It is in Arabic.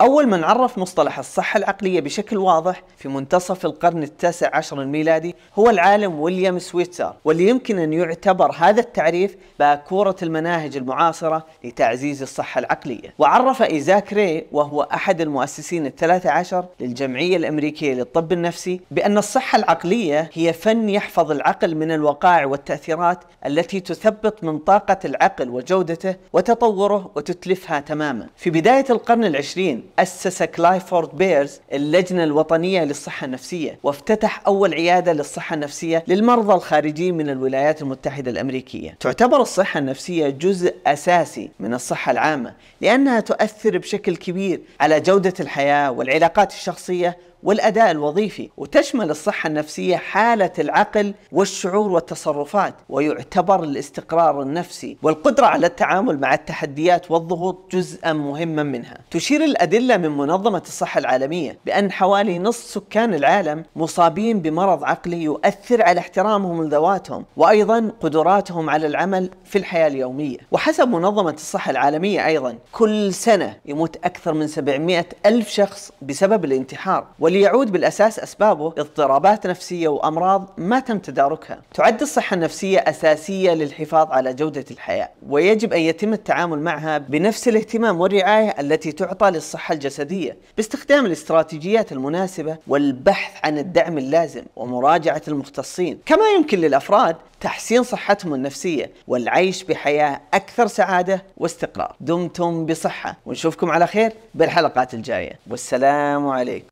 أول من عرف مصطلح الصحة العقلية بشكل واضح في منتصف القرن التاسع عشر الميلادي هو العالم ويليام سويتسر واللي يمكن أن يعتبر هذا التعريف باكورة المناهج المعاصرة لتعزيز الصحة العقلية وعرف إيزاك ري وهو أحد المؤسسين الثلاثة عشر للجمعية الأمريكية للطب النفسي بأن الصحة العقلية هي فن يحفظ العقل من الوقائع والتأثيرات التي تثبط من طاقة العقل وجودته وتطوره وتتلفها تماما في بداية القرن العشرين أسس كلايفورد بيرز اللجنة الوطنية للصحة النفسية وافتتح أول عيادة للصحة النفسية للمرضى الخارجين من الولايات المتحدة الأمريكية تعتبر الصحة النفسية جزء أساسي من الصحة العامة لأنها تؤثر بشكل كبير على جودة الحياة والعلاقات الشخصية والأداء الوظيفي وتشمل الصحة النفسية حالة العقل والشعور والتصرفات ويعتبر الاستقرار النفسي والقدرة على التعامل مع التحديات والضغوط جزءا مهما منها تشير الأدلة أدلة من منظمة الصحة العالمية بأن حوالي نصف سكان العالم مصابين بمرض عقلي يؤثر على احترامهم لذواتهم وأيضا قدراتهم على العمل في الحياة اليومية وحسب منظمة الصحة العالمية أيضا كل سنة يموت أكثر من 700 ألف شخص بسبب الانتحار وليعود بالأساس أسبابه اضطرابات نفسية وأمراض ما تم تداركها تعد الصحة النفسية أساسية للحفاظ على جودة الحياة ويجب أن يتم التعامل معها بنفس الاهتمام والرعاية التي تعطى للصحة الصحة الجسدية باستخدام الاستراتيجيات المناسبة والبحث عن الدعم اللازم ومراجعة المختصين كما يمكن للأفراد تحسين صحتهم النفسية والعيش بحياة أكثر سعادة واستقرار دمتم بصحة ونشوفكم على خير بالحلقات الجاية والسلام عليكم